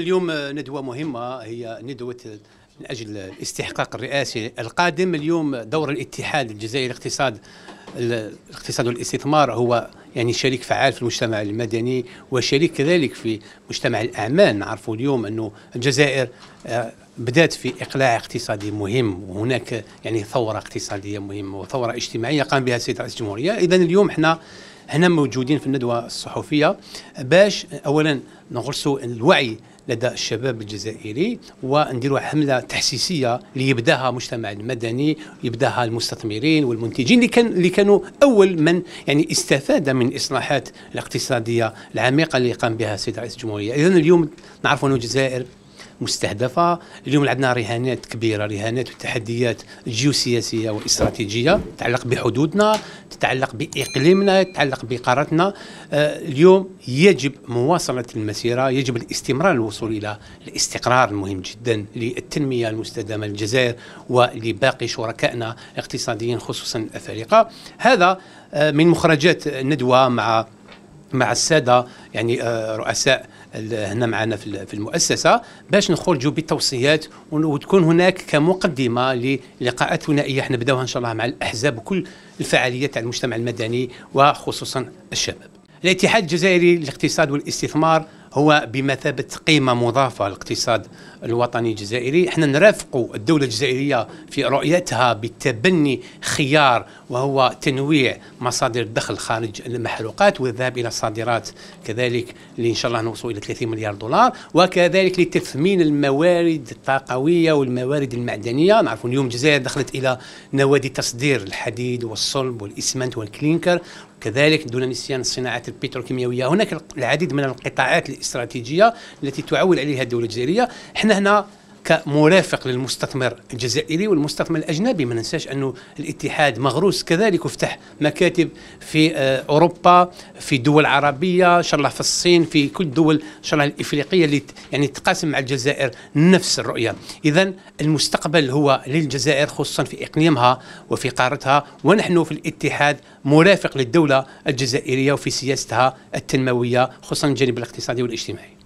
اليوم ندوة مهمة هي ندوة من أجل الاستحقاق الرئاسي القادم اليوم دور الاتحاد الجزائري الاقتصاد الاقتصاد والاستثمار هو يعني شريك فعال في المجتمع المدني وشريك كذلك في مجتمع الأعمال نعرفوا اليوم أنه الجزائر آه، بدأت في إقلاع اقتصادي مهم وهناك يعني ثورة اقتصادية مهمة وثورة اجتماعية قام بها السيد رئيس الجمهورية إذا اليوم احنا هنا موجودين في الندوه الصحفيه باش اولا نغرسوا الوعي لدى الشباب الجزائري ونديروا حمله تحسيسيه ليبداها المجتمع المدني يبداها المستثمرين والمنتجين اللي كان اللي كانوا اول من يعني استفاد من الاصلاحات الاقتصاديه العميقه اللي قام بها السيد رئيس الجمهوريه اذا اليوم نعرفوا ان الجزائر مستهدفه اليوم عندنا رهانات كبيره رهانات وتحديات جيوسياسيه واستراتيجيه تتعلق بحدودنا تتعلق باقليمنا تتعلق بقارتنا آه، اليوم يجب مواصله المسيره يجب الاستمرار الوصول الى الاستقرار المهم جدا للتنميه المستدامه للجزائر ولباقي شركائنا الاقتصاديين خصوصا الافارقه هذا آه، من مخرجات الندوه مع مع الساده يعني آه، رؤساء هنا معنا في المؤسسه باش نخرجوا بالتوصيات وتكون هناك كمقدمه للقاءات ثنائيه احنا بداوها ان شاء الله مع الاحزاب وكل الفعاليات تاع المجتمع المدني وخصوصا الشباب. الاتحاد الجزائري للاقتصاد والاستثمار هو بمثابه قيمه مضافه للاقتصاد الوطني الجزائري احنا نرافق الدوله الجزائريه في رؤيتها بتبني خيار وهو تنويع مصادر الدخل خارج المحروقات والذهاب الى الصادرات كذلك اللي ان شاء الله نوصل الى 30 مليار دولار وكذلك لتثمين الموارد الطاقويه والموارد المعدنيه نعرف اليوم الجزائر دخلت الى نوادي تصدير الحديد والصلب والاسمنت والكلينكر كذلك دون نسيان الصناعات البتروكيماويه هناك العديد من القطاعات الاستراتيجيه التي تعول عليها الدوله الجزائريه احنا هنا كمرافق للمستثمر الجزائري والمستثمر الاجنبي ما ننساش انه الاتحاد مغروس كذلك وفتح مكاتب في آه، اوروبا في دول عربيه ان شاء الله في الصين في كل دول ان شاء الله الافريقيه اللي يعني تقاسم مع الجزائر نفس الرؤيه اذا المستقبل هو للجزائر خصوصا في اقليمها وفي قارتها ونحن في الاتحاد مرافق للدوله الجزائريه وفي سياستها التنمويه خصوصا الجانب الاقتصادي والاجتماعي